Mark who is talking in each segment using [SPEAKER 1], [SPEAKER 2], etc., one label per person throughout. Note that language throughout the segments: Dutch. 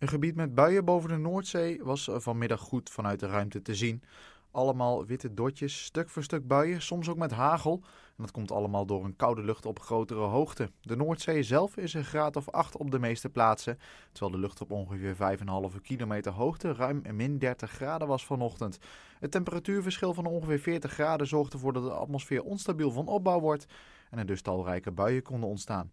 [SPEAKER 1] Een gebied met buien boven de Noordzee was eh, vanmiddag goed vanuit de ruimte te zien. Allemaal witte dotjes, stuk voor stuk buien, soms ook met hagel. En dat komt allemaal door een koude lucht op grotere hoogte. De Noordzee zelf is een graad of 8 op de meeste plaatsen, terwijl de lucht op ongeveer 5,5 kilometer hoogte ruim min 30 graden was vanochtend. Het temperatuurverschil van ongeveer 40 graden zorgde ervoor dat de atmosfeer onstabiel van opbouw wordt en er dus talrijke buien konden ontstaan.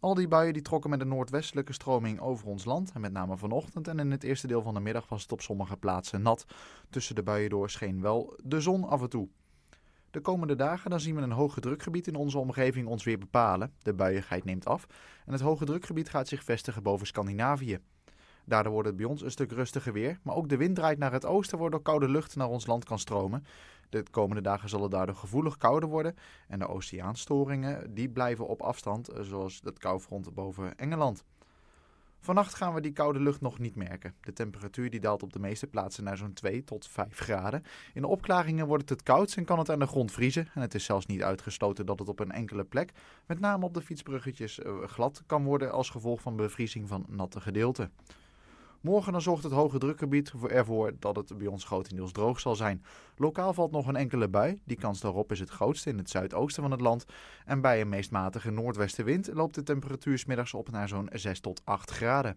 [SPEAKER 1] Al die buien die trokken met een noordwestelijke stroming over ons land. En met name vanochtend en in het eerste deel van de middag was het op sommige plaatsen nat. Tussen de buien door scheen wel de zon af en toe. De komende dagen dan zien we een hoge drukgebied in onze omgeving ons weer bepalen. De buiigheid neemt af en het hoge drukgebied gaat zich vestigen boven Scandinavië. Daardoor wordt het bij ons een stuk rustiger weer, maar ook de wind draait naar het oosten waardoor koude lucht naar ons land kan stromen. De komende dagen zal het daardoor gevoelig kouder worden en de oceaanstoringen die blijven op afstand, eh, zoals het koufront boven Engeland. Vannacht gaan we die koude lucht nog niet merken. De temperatuur die daalt op de meeste plaatsen naar zo'n 2 tot 5 graden. In de opklaringen wordt het het koudst en kan het aan de grond vriezen. En het is zelfs niet uitgesloten dat het op een enkele plek, met name op de fietsbruggetjes, eh, glad kan worden als gevolg van bevriezing van natte gedeelten. Morgen dan zorgt het hoge drukgebied ervoor dat het bij ons grotendeels droog zal zijn. Lokaal valt nog een enkele bui. Die kans daarop is het grootste in het zuidoosten van het land. En bij een meest matige noordwestenwind loopt de temperatuur smiddags op naar zo'n 6 tot 8 graden.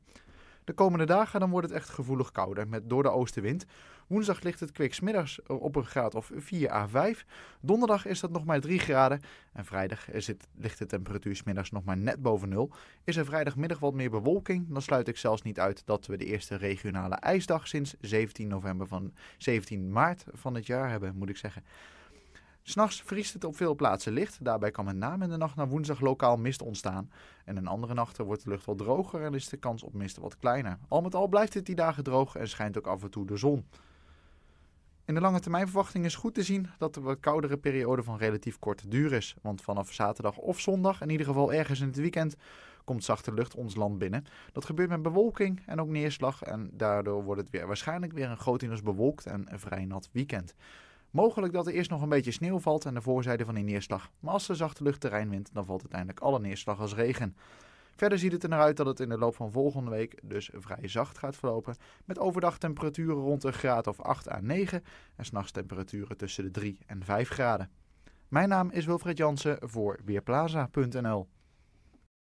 [SPEAKER 1] De komende dagen dan wordt het echt gevoelig kouder met door de oostenwind. Woensdag ligt het kwiksmiddags eh, op een graad of 4 à 5. Donderdag is dat nog maar 3 graden. En vrijdag ligt de temperatuur smiddags nog maar net boven nul. Is er vrijdagmiddag wat meer bewolking, dan sluit ik zelfs niet uit dat we de eerste regionale ijsdag sinds 17, november van, 17 maart van het jaar hebben, moet ik zeggen. S'nachts vriest het op veel plaatsen licht. Daarbij kan met name in de nacht naar woensdag lokaal mist ontstaan. En in andere nachten wordt de lucht wat droger en is de kans op mist wat kleiner. Al met al blijft het die dagen droog en schijnt ook af en toe de zon. In de lange termijnverwachting is goed te zien dat de wat koudere periode van relatief korte duur is. Want vanaf zaterdag of zondag, in ieder geval ergens in het weekend, komt zachte lucht ons land binnen. Dat gebeurt met bewolking en ook neerslag. En daardoor wordt het weer waarschijnlijk weer een grotendeels bewolkt en een vrij nat weekend. Mogelijk dat er eerst nog een beetje sneeuw valt aan de voorzijde van die neerslag, maar als de zachte lucht terrein wint, dan valt uiteindelijk alle neerslag als regen. Verder ziet het er naar uit dat het in de loop van volgende week dus vrij zacht gaat verlopen. Met overdag temperaturen rond een graad of 8 à 9 en s'nachts temperaturen tussen de 3 en 5 graden. Mijn naam is Wilfred Jansen voor Weerplaza.nl.